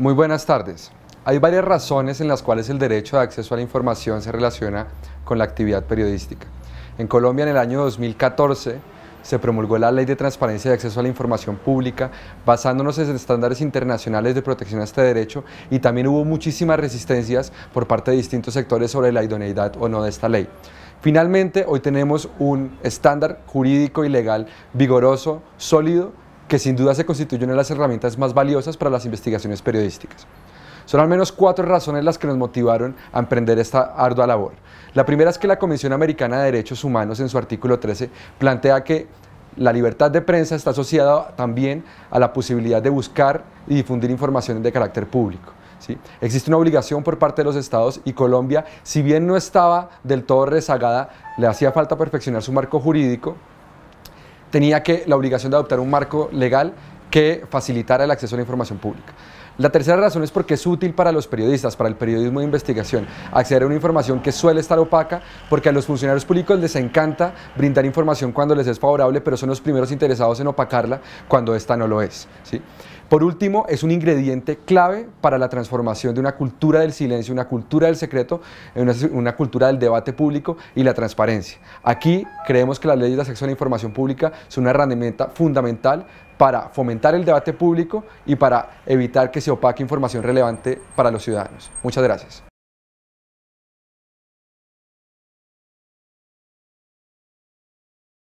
Muy buenas tardes. Hay varias razones en las cuales el derecho de acceso a la información se relaciona con la actividad periodística. En Colombia, en el año 2014, se promulgó la Ley de Transparencia y Acceso a la Información Pública, basándonos en estándares internacionales de protección a este derecho, y también hubo muchísimas resistencias por parte de distintos sectores sobre la idoneidad o no de esta ley. Finalmente, hoy tenemos un estándar jurídico y legal vigoroso, sólido, que sin duda se constituyen las herramientas más valiosas para las investigaciones periodísticas. Son al menos cuatro razones las que nos motivaron a emprender esta ardua labor. La primera es que la Comisión Americana de Derechos Humanos en su artículo 13 plantea que la libertad de prensa está asociada también a la posibilidad de buscar y difundir información de carácter público. ¿Sí? Existe una obligación por parte de los estados y Colombia, si bien no estaba del todo rezagada, le hacía falta perfeccionar su marco jurídico tenía que la obligación de adoptar un marco legal que facilitara el acceso a la información pública. La tercera razón es porque es útil para los periodistas, para el periodismo de investigación, acceder a una información que suele estar opaca, porque a los funcionarios públicos les encanta brindar información cuando les es favorable, pero son los primeros interesados en opacarla cuando esta no lo es. Por último, es un ingrediente clave para la transformación de una cultura del silencio, una cultura del secreto, una, una cultura del debate público y la transparencia. Aquí creemos que las leyes de acceso a la información pública son una herramienta fundamental para fomentar el debate público y para evitar que se opaque información relevante para los ciudadanos. Muchas gracias.